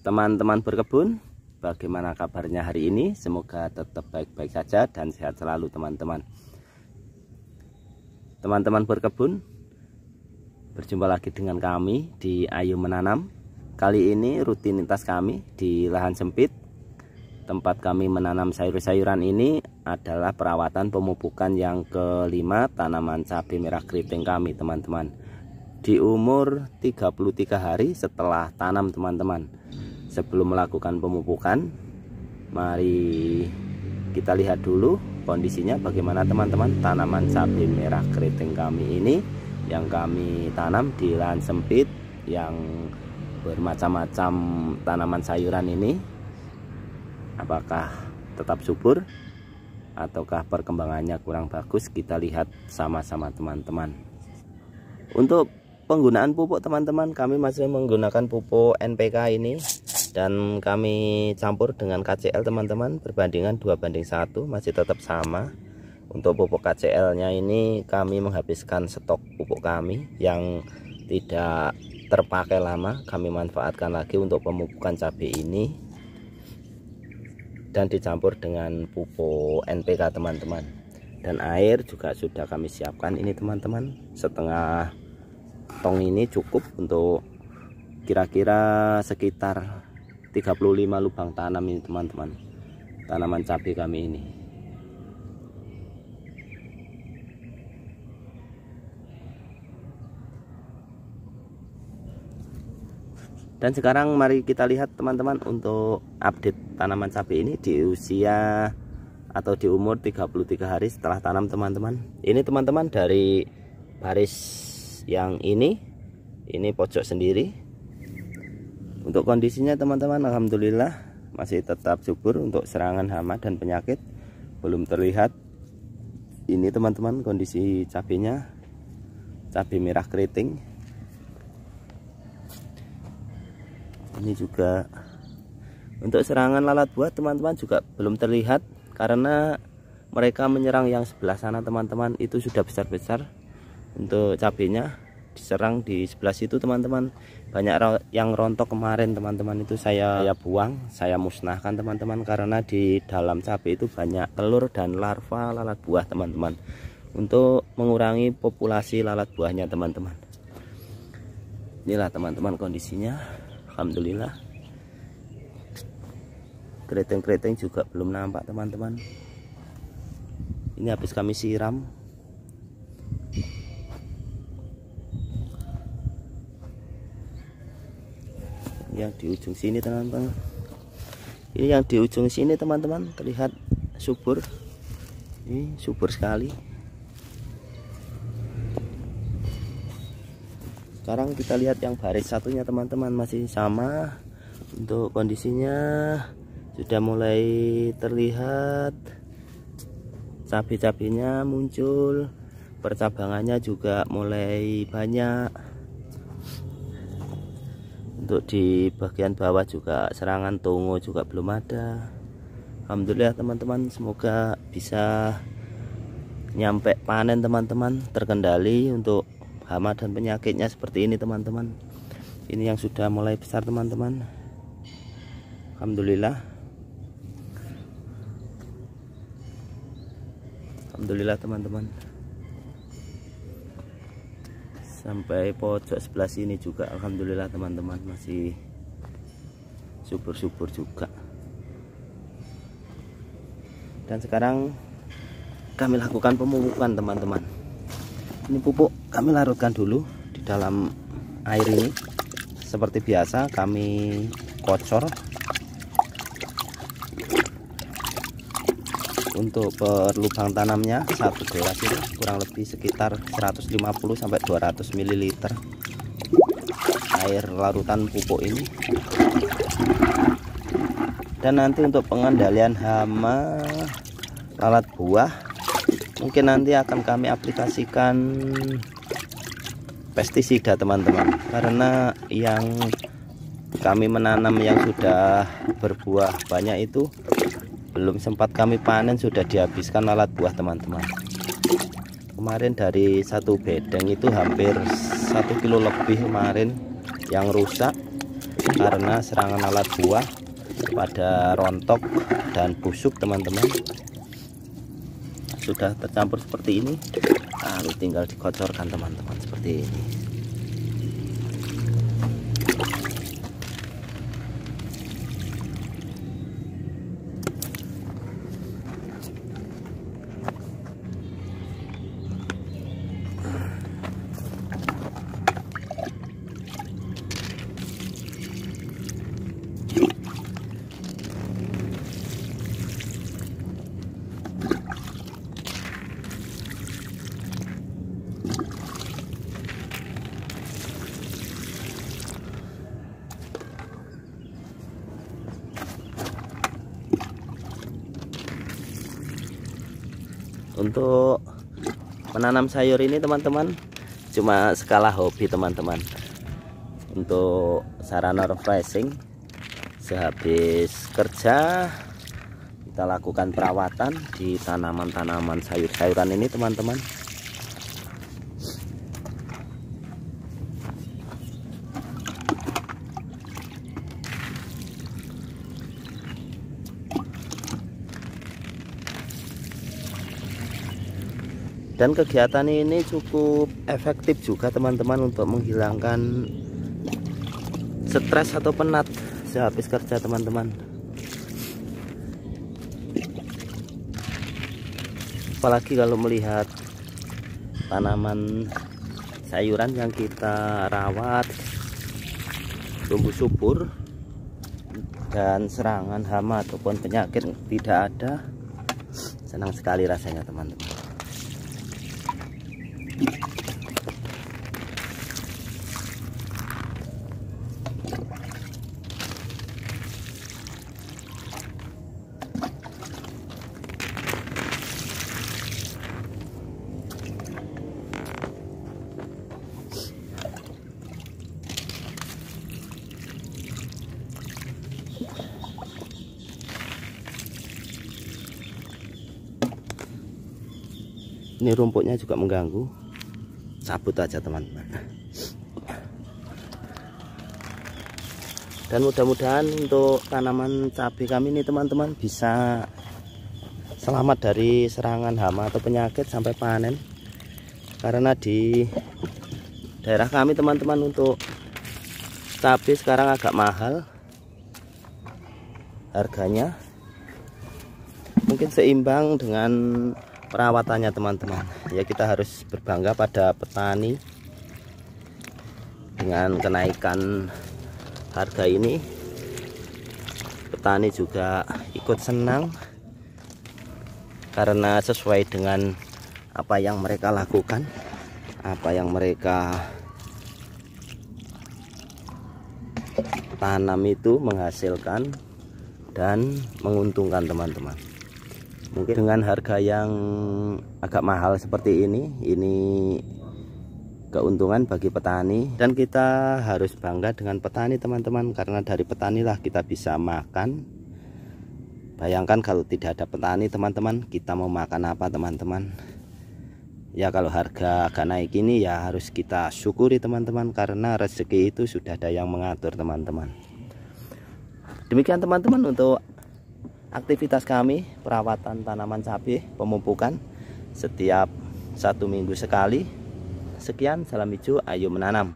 teman-teman berkebun bagaimana kabarnya hari ini semoga tetap baik-baik saja dan sehat selalu teman-teman teman-teman berkebun berjumpa lagi dengan kami di Ayu Menanam kali ini rutinitas kami di lahan sempit tempat kami menanam sayur-sayuran ini adalah perawatan pemupukan yang kelima tanaman cabai merah keriting kami teman-teman di umur 33 hari setelah tanam teman-teman sebelum melakukan pemupukan mari kita lihat dulu kondisinya bagaimana teman-teman tanaman cabai merah keriting kami ini yang kami tanam di lahan sempit yang bermacam-macam tanaman sayuran ini apakah tetap subur ataukah perkembangannya kurang bagus kita lihat sama-sama teman-teman untuk penggunaan pupuk teman-teman kami masih menggunakan pupuk NPK ini dan kami campur dengan KCL teman-teman perbandingan 2 banding 1 masih tetap sama untuk pupuk KCL nya ini kami menghabiskan stok pupuk kami yang tidak terpakai lama kami manfaatkan lagi untuk pemupukan cabai ini dan dicampur dengan pupuk NPK teman-teman dan air juga sudah kami siapkan ini teman-teman setengah tong ini cukup untuk kira-kira sekitar 35 lubang tanam ini teman-teman tanaman cabai kami ini dan sekarang mari kita lihat teman-teman untuk update tanaman cabai ini di usia atau di umur 33 hari setelah tanam teman-teman ini teman-teman dari baris yang ini ini pojok sendiri untuk kondisinya teman-teman Alhamdulillah masih tetap subur untuk serangan hama dan penyakit belum terlihat ini teman-teman kondisi cabenya cabai merah keriting ini juga untuk serangan lalat buah teman-teman juga belum terlihat karena mereka menyerang yang sebelah sana teman-teman itu sudah besar-besar untuk cabenya diserang di sebelah situ teman-teman banyak yang rontok kemarin teman-teman itu saya saya buang saya musnahkan teman-teman karena di dalam cabe itu banyak telur dan larva lalat buah teman-teman untuk mengurangi populasi lalat buahnya teman-teman inilah teman-teman kondisinya Alhamdulillah keriting-keriting juga belum nampak teman-teman ini habis kami siram yang di ujung sini teman-teman ini yang di ujung sini teman-teman terlihat subur ini subur sekali sekarang kita lihat yang baris satunya teman-teman masih sama untuk kondisinya sudah mulai terlihat cabai-cabainya muncul percabangannya juga mulai banyak untuk di bagian bawah juga serangan tungo juga belum ada Alhamdulillah teman-teman semoga bisa nyampe panen teman-teman terkendali untuk hama dan penyakitnya seperti ini teman-teman ini yang sudah mulai besar teman-teman Alhamdulillah Alhamdulillah teman-teman sampai pojok sebelah sini juga Alhamdulillah teman-teman masih subur-subur juga dan sekarang kami lakukan pemupukan teman-teman ini pupuk kami larutkan dulu di dalam air ini seperti biasa kami kocor untuk per lubang tanamnya satu gelas itu kurang lebih sekitar 150 sampai 200 ml air larutan pupuk ini dan nanti untuk pengendalian hama lalat buah mungkin nanti akan kami aplikasikan pestisida teman-teman karena yang kami menanam yang sudah berbuah banyak itu belum sempat kami panen sudah dihabiskan alat buah teman-teman kemarin dari satu bedeng itu hampir satu kilo lebih kemarin yang rusak karena serangan alat buah pada rontok dan busuk teman-teman sudah tercampur seperti ini lalu nah, tinggal dikocorkan teman-teman seperti ini untuk menanam sayur ini teman-teman cuma skala hobi teman-teman untuk sarana refreshing sehabis kerja kita lakukan perawatan di tanaman-tanaman sayur-sayuran ini teman-teman dan kegiatan ini cukup efektif juga teman-teman untuk menghilangkan stres atau penat sehabis kerja teman-teman apalagi kalau melihat tanaman sayuran yang kita rawat tumbuh subur dan serangan hama ataupun penyakit tidak ada senang sekali rasanya teman-teman ini rumputnya juga mengganggu cabut aja teman-teman dan mudah-mudahan untuk tanaman cabai kami ini teman-teman bisa selamat dari serangan hama atau penyakit sampai panen karena di daerah kami teman-teman untuk cabai sekarang agak mahal harganya mungkin seimbang dengan perawatannya teman-teman ya kita harus berbangga pada petani dengan kenaikan harga ini petani juga ikut senang karena sesuai dengan apa yang mereka lakukan apa yang mereka tanam itu menghasilkan dan menguntungkan teman-teman mungkin dengan harga yang agak mahal seperti ini ini keuntungan bagi petani dan kita harus bangga dengan petani teman-teman karena dari petani lah kita bisa makan bayangkan kalau tidak ada petani teman-teman kita mau makan apa teman-teman ya kalau harga agak naik ini ya harus kita syukuri teman-teman karena rezeki itu sudah ada yang mengatur teman-teman demikian teman-teman untuk aktivitas kami perawatan tanaman cabai pemupukan setiap satu minggu sekali. Sekian, salam hijau, ayo menanam.